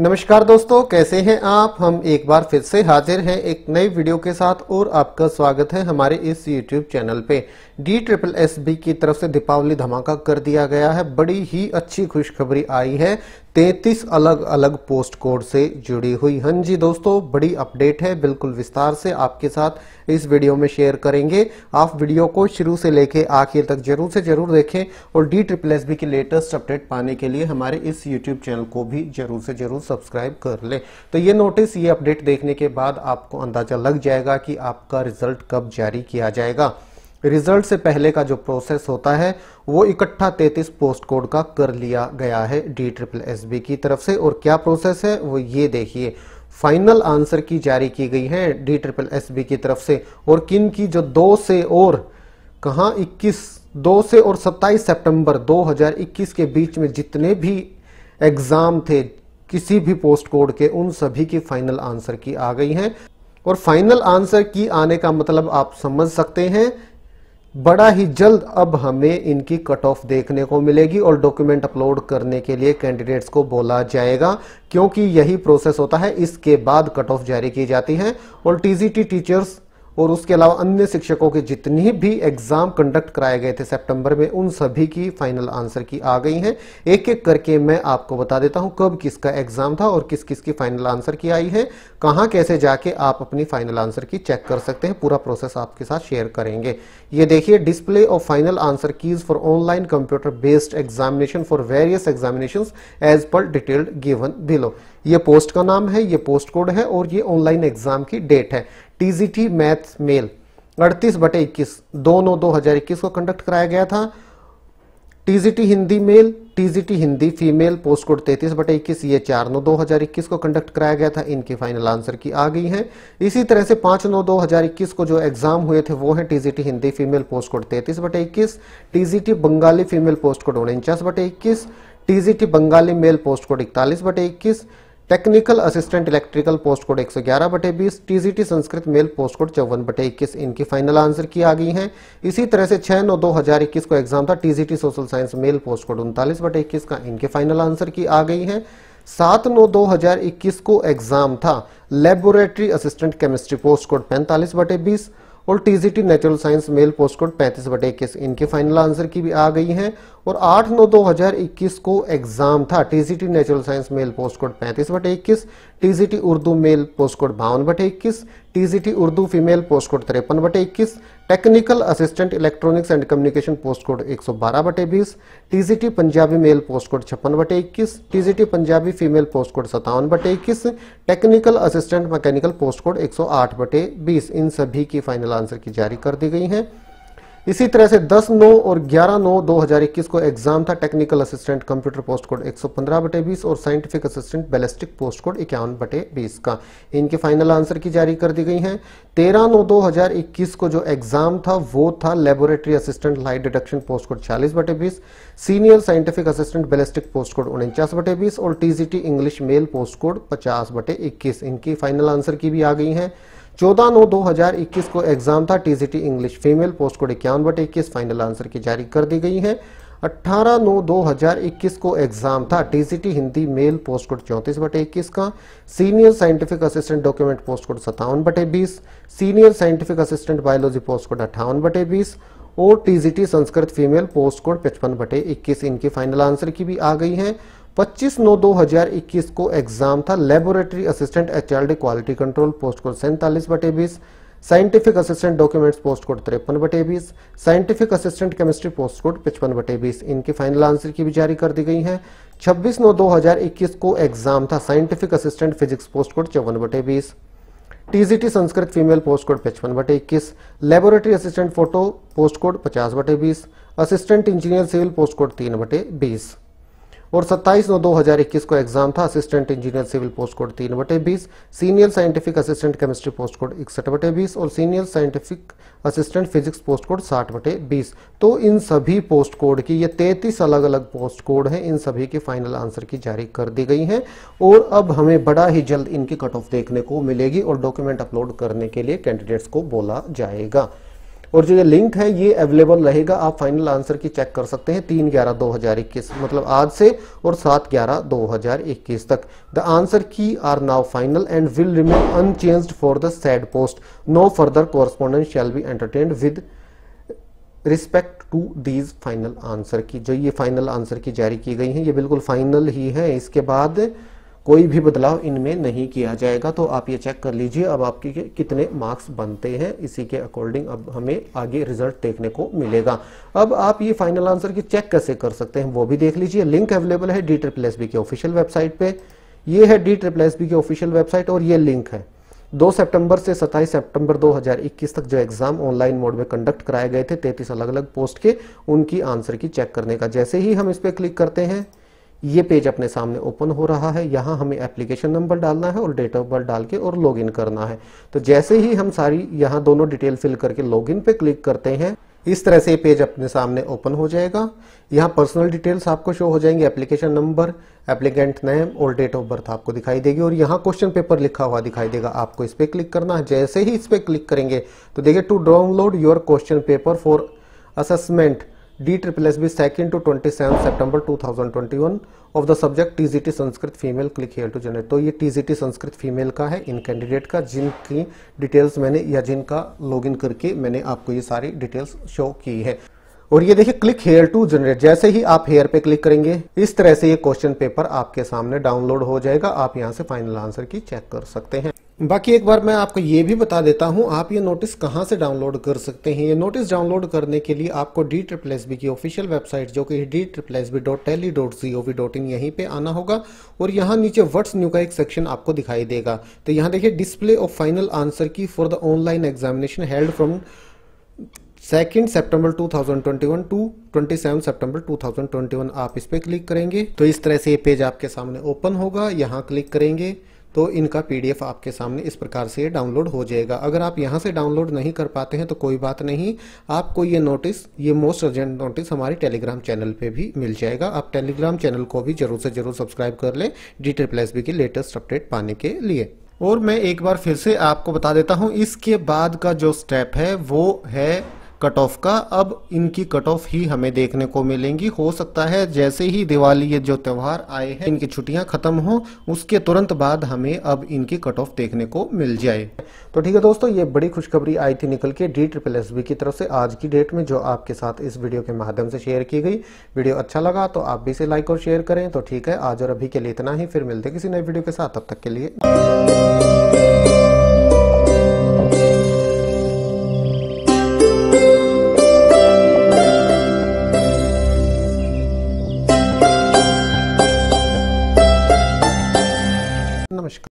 नमस्कार दोस्तों कैसे हैं आप हम एक बार फिर से हाजिर हैं एक नई वीडियो के साथ और आपका स्वागत है हमारे इस यूट्यूब चैनल पे डी ट्रिपल एस बी की तरफ से दीपावली धमाका कर दिया गया है बड़ी ही अच्छी खुशखबरी आई है तैतीस अलग अलग पोस्ट कोड से जुड़ी हुई हाँ जी दोस्तों बड़ी अपडेट है बिल्कुल विस्तार से आपके साथ इस वीडियो में शेयर करेंगे आप वीडियो को शुरू से लेके आखिर तक जरूर से जरूर देखें और डी ट्रिपल एस बी की लेटेस्ट अपडेट पाने के लिए हमारे इस यूट्यूब चैनल को भी जरूर से जरूर सब्सक्राइब कर लें तो ये नोटिस ये अपडेट देखने के बाद आपको अंदाजा लग जाएगा कि आपका रिजल्ट कब जारी किया जाएगा रिजल्ट से पहले का जो प्रोसेस होता है वो इकट्ठा तैतीस पोस्ट कोड का कर लिया गया है डी ट्रिपल एस बी की तरफ से और क्या प्रोसेस है वो ये देखिए फाइनल आंसर की जारी की गई है डी ट्रिपल एस बी की तरफ से और किन की जो दो से और कहा 21 दो से और 27 सितंबर 2021 के बीच में जितने भी एग्जाम थे किसी भी पोस्ट कोड के उन सभी की फाइनल आंसर की आ गई है और फाइनल आंसर की आने का मतलब आप समझ सकते हैं बड़ा ही जल्द अब हमें इनकी कट ऑफ देखने को मिलेगी और डॉक्यूमेंट अपलोड करने के लिए कैंडिडेट्स को बोला जाएगा क्योंकि यही प्रोसेस होता है इसके बाद कट ऑफ जारी की जाती है और टीजीटी टीचर्स और उसके अलावा अन्य शिक्षकों के जितनी भी एग्जाम कंडक्ट कराए गए थे सितंबर में उन सभी की फाइनल आंसर की आ गई हैं एक एक करके मैं आपको बता देता हूं कब किसका एग्जाम था और किस किस की फाइनल आंसर की आई है कहां कैसे जाके आप अपनी फाइनल आंसर की चेक कर सकते हैं पूरा प्रोसेस आपके साथ शेयर करेंगे ये देखिए display of final answer keys for online computer based examination for various examination as per detailed given below ये पोस्ट का नाम है ये पोस्ट कोड है और ये ऑनलाइन एग्जाम की डेट है टीजीटी मैथ्स मेल 38 बटे इक्कीस दो नौ दो हजार इक्कीस को कंडक्ट कराया गया था TGT Hindi male TGT Hindi female post code 33 बटे इक्कीस ये चार नौ दो हजार इक्कीस को कंडक्ट कराया गया था इनकी फाइनल आंसर की आ गई है इसी तरह से पांच नौ दो हजार इक्कीस को जो एग्जाम हुए थे वो है TGT Hindi female post code 33 बटे इक्कीस TGT Bengali female post code उनचास बटे इक्कीस TGT Bengali male post code इकतालीस बटे इक्कीस technical assistant electrical post code 111 बटे बीस TGT Sanskrit male post code चौवन बटे इक्कीस इनकी फाइनल आंसर की आ गई हैं इसी तरह से छह नौ दो हजार इक्कीस को एग्जाम था TGT social science male post code उनतालीस बटे इक्कीस का इनके फाइनल आंसर की आ गई हैं सात नौ दो हजार इक्कीस को एग्जाम था laboratory assistant chemistry post code पैंतालीस बटे बीस और TGT natural science male post code पैंतीस बटे इक्कीस इनके फाइनल आंसर की भी आ गई हैं और 8 नौ 2021 को एग्जाम था TGT natural science male post code पैंतीस बटे इक्कीस TGT Urdu male post code बावन बटे इक्कीस TGT Urdu female post code तिरपन बटे इक्कीस technical assistant electronics and communication post code 112 बटे बीस TGT Punjabi male post code छप्पन बटे इक्कीस TGT Punjabi female post code सत्तावन बटे इक्कीस technical assistant mechanical post code 108 बटे बीस इन सभी की फाइनल आंसर की जारी कर दी गई है इसी तरह से 10 नौ और 11 नौ 2021 को एग्जाम था technical assistant computer post code 115 बटे 20 और scientific assistant ballistic post code इक्यावन बटे 20 का इनके फाइनल आंसर की जारी कर दी गई है 13 नौ 2021 को जो एग्जाम था वो था laboratory assistant light deduction post code छियालीस बटे बीस senior scientific assistant ballistic post code उनचास बटे बीस और TGT English male post code पचास बटे इक्कीस इनकी फाइनल आंसर की भी आ गई है चौदह नौ दो हजार इक्कीस को एग्जाम था TGT English female post code इक्यावन बट इक्कीस फाइनल आंसर की जारी कर दी गई है 18 नौ 2021 को एग्जाम था TCT Hindi male post code चौंतीस बटे इक्कीस का senior scientific assistant document post code सत्तावन बटे बीस senior scientific assistant biology post code अट्ठावन बटे बीस और TGT Sanskrit female post code पचपन बटे इक्कीस इनकी फाइनल आंसर की भी आ गई है 25 नौ 2021 को एग्जाम था laboratory assistant H quality control post code सैंतालीस बटे बीस scientific assistant documents post code तिरपन बटे बीस scientific assistant chemistry post code पचपन बटे बीस इनकी फाइनल आंसर की भी जारी कर दी गई है 26 नौ 2021 को एग्जाम था scientific assistant physics post code चौवन बटे बीस TGT Sanskrit female post code पचपन बटे इक्कीस laboratory assistant photo post code पचास बटे बीस assistant engineer civil post code तीन बटे बीस और 27 नौ 2021 को एग्जाम था assistant engineer civil post code तीन बटे बीस senior scientific assistant chemistry post code इकसठ बटे बीस और senior scientific assistant physics post code साठ बटे बीस तो इन सभी पोस्ट कोड की ये तैतीस अलग अलग पोस्ट कोड हैं इन सभी की फाइनल आंसर की जारी कर दी गई है और अब हमें बड़ा ही जल्द इनकी कट ऑफ देखने को मिलेगी और डॉक्यूमेंट अपलोड करने के लिए कैंडिडेट्स को बोला जाएगा और जो ये लिंक है ये अवेलेबल रहेगा आप फाइनल आंसर की चेक कर सकते हैं तीन ग्यारह दो हजार इक्कीस मतलब आज से और सात ग्यारह दो हजार इक्कीस तक the answer key are now final and will remain unchanged for the said post no further correspondence shall be entertain with respect to these final answer key जो ये फाइनल आंसर की जारी की गई है ये बिल्कुल फाइनल ही है इसके बाद कोई भी बदलाव इनमें नहीं किया जाएगा तो आप ये चेक कर लीजिए अब आपके कितने मार्क्स बनते हैं इसी के अकॉर्डिंग अब हमें आगे रिजल्ट देखने को मिलेगा अब आप ये फाइनल आंसर की चेक कैसे कर सकते हैं वो भी देख लीजिए लिंक अवेलेबल है डी ट्रिपल एस बी के ऑफिशियल वेबसाइट पे ये है डी ट्रिपल एस बी की ऑफिशियल वेबसाइट और ये लिंक है दो सेप्टेम्बर से दो हजार इक्कीस तक जो एग्जाम ऑनलाइन मोड में कंडक्ट कराए गए थे तैतीस अलग अलग पोस्ट के उनकी आंसर की चेक करने का जैसे ही हम इस पर क्लिक करते हैं ये पेज अपने सामने ओपन हो रहा है यहाँ हमें एप्लीकेशन नंबर डालना है और डेट ऑफ बर्थ डाल के और लॉगिन करना है तो जैसे ही हम सारी यहाँ दोनों डिटेल फिल करके लॉगिन पे क्लिक करते हैं इस तरह से पेज अपने सामने ओपन हो जाएगा यहाँ पर्सनल डिटेल्स आपको शो हो जाएंगे एप्लीकेशन नंबर एप्लीकेंट नेम और डेट ऑफ बर्थ आपको दिखाई देगी और यहाँ क्वेश्चन पेपर लिखा हुआ दिखाई देगा आपको इस पर क्लिक करना है जैसे ही इस पर क्लिक करेंगे तो देखिए to download your question paper for assessment two thousand twenty one of the subject T G T Sanskrit female click here to generate तो ये टी संस्कृत फीमेल का है इन कैंडिडेट का जिनकी डिटेल्स मैंने या जिनका लॉग इन करके मैंने आपको ये सारी डिटेल्स शो की है और ये देखिए क्लिक हेयर टू जनरेट जैसे ही आप हेयर पे क्लिक करेंगे इस तरह से ये क्वेश्चन पेपर आपके सामने डाउनलोड हो जाएगा आप यहाँ से फाइनल आंसर की चेक कर सकते हैं बाकी एक बार मैं आपको ये भी बता देता हूँ आप ये नोटिस कहाँ से डाउनलोड कर सकते हैं ये नोटिस डाउनलोड करने के लिए आपको डी ट्रिपल एस बी की ऑफिशियल वेबसाइट जो कि D triple S B dot Delhi dot G O V dot in यहीं पर आना होगा और यहाँ नीचे वर्ड्स न्यू का एक सेक्शन आपको दिखाई देगा तो यहाँ देखिए display of final answer key for the online examination held from second September 2021 to 27 twenty 2021 आप इस पर क्लिक करेंगे तो इस तरह से ये पेज आपके सामने ओपन होगा यहाँ क्लिक करेंगे तो इनका पीडीएफ आपके सामने इस प्रकार से डाउनलोड हो जाएगा अगर आप यहाँ से डाउनलोड नहीं कर पाते हैं तो कोई बात नहीं आपको ये नोटिस ये मोस्ट अर्जेंट नोटिस हमारे टेलीग्राम चैनल पे भी मिल जाएगा आप टेलीग्राम चैनल को भी जरूर से जरूर सब्सक्राइब कर लें डी प्लस बी के लेटेस्ट अपडेट पाने के लिए और मैं एक बार फिर से आपको बता देता हूँ इसके बाद का जो स्टेप है वो है कट ऑफ का अब इनकी कट ऑफ ही हमें देखने को मिलेंगी हो सकता है जैसे ही दिवाली ये जो त्यौहार आए हैं इनकी छुट्टियां खत्म हो उसके तुरंत बाद हमें अब इनकी कट ऑफ देखने को मिल जाए तो ठीक है दोस्तों ये बड़ी खुशखबरी आई थी निकल के डी ट्रिपल एस बी की तरफ से आज की डेट में जो आपके साथ इस वीडियो के माध्यम से शेयर की गई वीडियो अच्छा लगा तो आप भी इसे लाइक और शेयर करें तो ठीक है आज और अभी के लिए इतना ही फिर मिलते किसी नए वीडियो के साथ तब तक के लिए